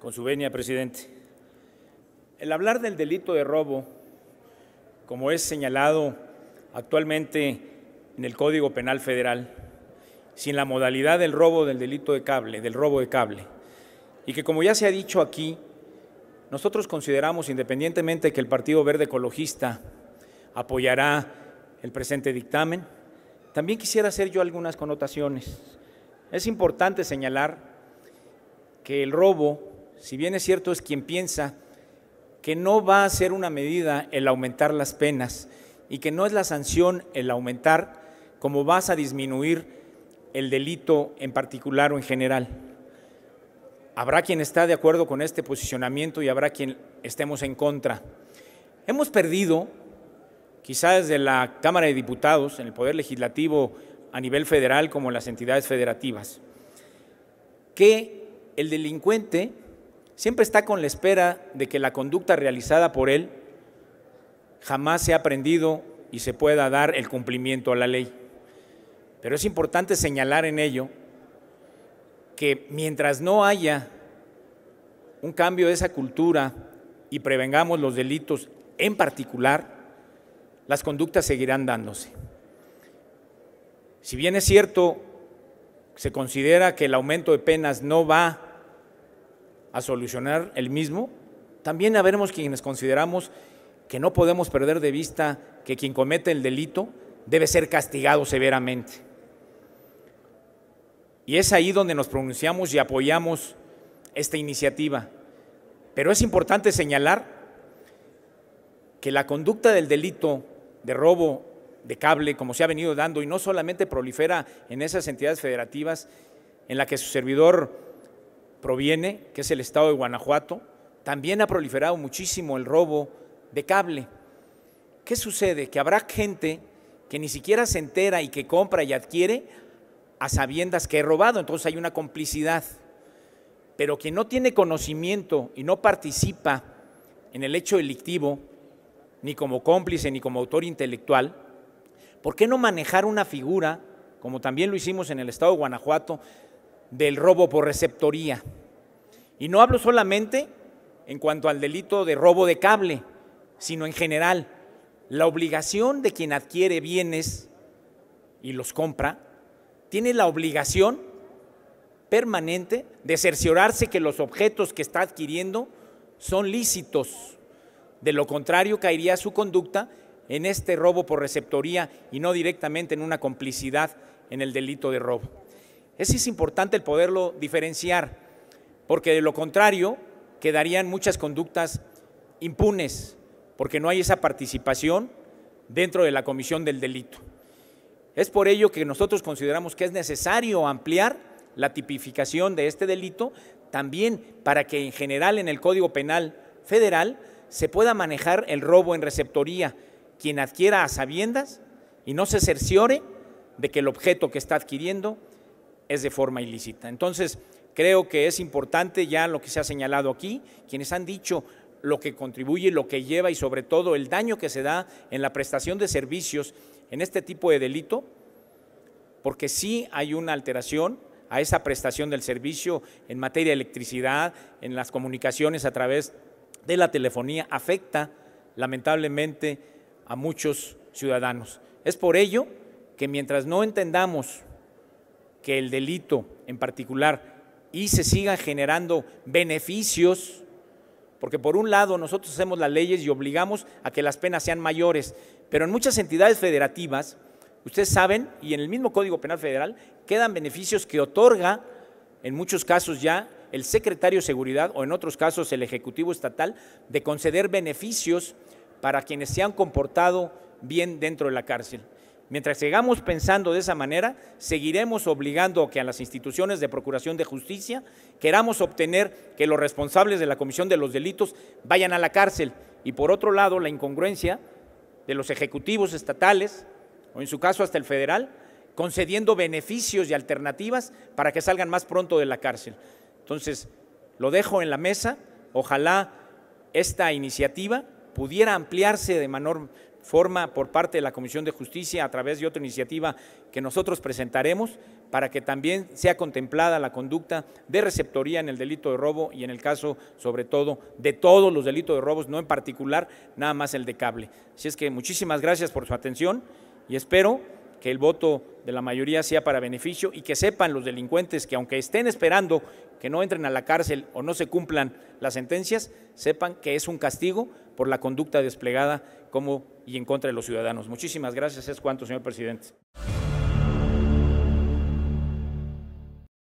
Con su venia, presidente. El hablar del delito de robo, como es señalado actualmente en el Código Penal Federal, sin la modalidad del robo del delito de cable, del robo de cable, y que como ya se ha dicho aquí, nosotros consideramos, independientemente que el Partido Verde Ecologista apoyará el presente dictamen, también quisiera hacer yo algunas connotaciones. Es importante señalar que el robo si bien es cierto es quien piensa que no va a ser una medida el aumentar las penas y que no es la sanción el aumentar como vas a disminuir el delito en particular o en general. Habrá quien está de acuerdo con este posicionamiento y habrá quien estemos en contra. Hemos perdido, quizás desde la Cámara de Diputados, en el Poder Legislativo a nivel federal como las entidades federativas, que el delincuente siempre está con la espera de que la conducta realizada por él jamás sea aprendido y se pueda dar el cumplimiento a la ley. Pero es importante señalar en ello que mientras no haya un cambio de esa cultura y prevengamos los delitos en particular, las conductas seguirán dándose. Si bien es cierto, se considera que el aumento de penas no va a solucionar el mismo, también habremos quienes consideramos que no podemos perder de vista que quien comete el delito debe ser castigado severamente. Y es ahí donde nos pronunciamos y apoyamos esta iniciativa. Pero es importante señalar que la conducta del delito de robo de cable, como se ha venido dando, y no solamente prolifera en esas entidades federativas en las que su servidor proviene, que es el estado de Guanajuato, también ha proliferado muchísimo el robo de cable. ¿Qué sucede? Que habrá gente que ni siquiera se entera y que compra y adquiere a sabiendas que he robado, entonces hay una complicidad. Pero quien no tiene conocimiento y no participa en el hecho delictivo, ni como cómplice, ni como autor intelectual, ¿por qué no manejar una figura, como también lo hicimos en el estado de Guanajuato, del robo por receptoría. Y no hablo solamente en cuanto al delito de robo de cable, sino en general. La obligación de quien adquiere bienes y los compra, tiene la obligación permanente de cerciorarse que los objetos que está adquiriendo son lícitos. De lo contrario, caería su conducta en este robo por receptoría y no directamente en una complicidad en el delito de robo es importante el poderlo diferenciar, porque de lo contrario quedarían muchas conductas impunes, porque no hay esa participación dentro de la comisión del delito. Es por ello que nosotros consideramos que es necesario ampliar la tipificación de este delito también para que en general en el Código Penal Federal se pueda manejar el robo en receptoría, quien adquiera a sabiendas y no se cerciore de que el objeto que está adquiriendo es de forma ilícita. Entonces, creo que es importante ya lo que se ha señalado aquí, quienes han dicho lo que contribuye, lo que lleva y sobre todo el daño que se da en la prestación de servicios en este tipo de delito, porque sí hay una alteración a esa prestación del servicio en materia de electricidad, en las comunicaciones a través de la telefonía, afecta lamentablemente a muchos ciudadanos. Es por ello que mientras no entendamos que el delito en particular y se sigan generando beneficios, porque por un lado nosotros hacemos las leyes y obligamos a que las penas sean mayores, pero en muchas entidades federativas, ustedes saben, y en el mismo Código Penal Federal, quedan beneficios que otorga en muchos casos ya el secretario de Seguridad o en otros casos el Ejecutivo Estatal de conceder beneficios para quienes se han comportado bien dentro de la cárcel. Mientras sigamos pensando de esa manera, seguiremos obligando a que a las instituciones de Procuración de Justicia queramos obtener que los responsables de la Comisión de los Delitos vayan a la cárcel y por otro lado la incongruencia de los ejecutivos estatales o en su caso hasta el federal concediendo beneficios y alternativas para que salgan más pronto de la cárcel. Entonces, lo dejo en la mesa, ojalá esta iniciativa pudiera ampliarse de manera forma por parte de la Comisión de Justicia a través de otra iniciativa que nosotros presentaremos para que también sea contemplada la conducta de receptoría en el delito de robo y en el caso, sobre todo, de todos los delitos de robos, no en particular, nada más el de cable. Así es que muchísimas gracias por su atención y espero que el voto de la mayoría sea para beneficio y que sepan los delincuentes que aunque estén esperando que no entren a la cárcel o no se cumplan las sentencias, sepan que es un castigo por la conducta desplegada como y en contra de los ciudadanos. Muchísimas gracias. Es cuanto, señor presidente.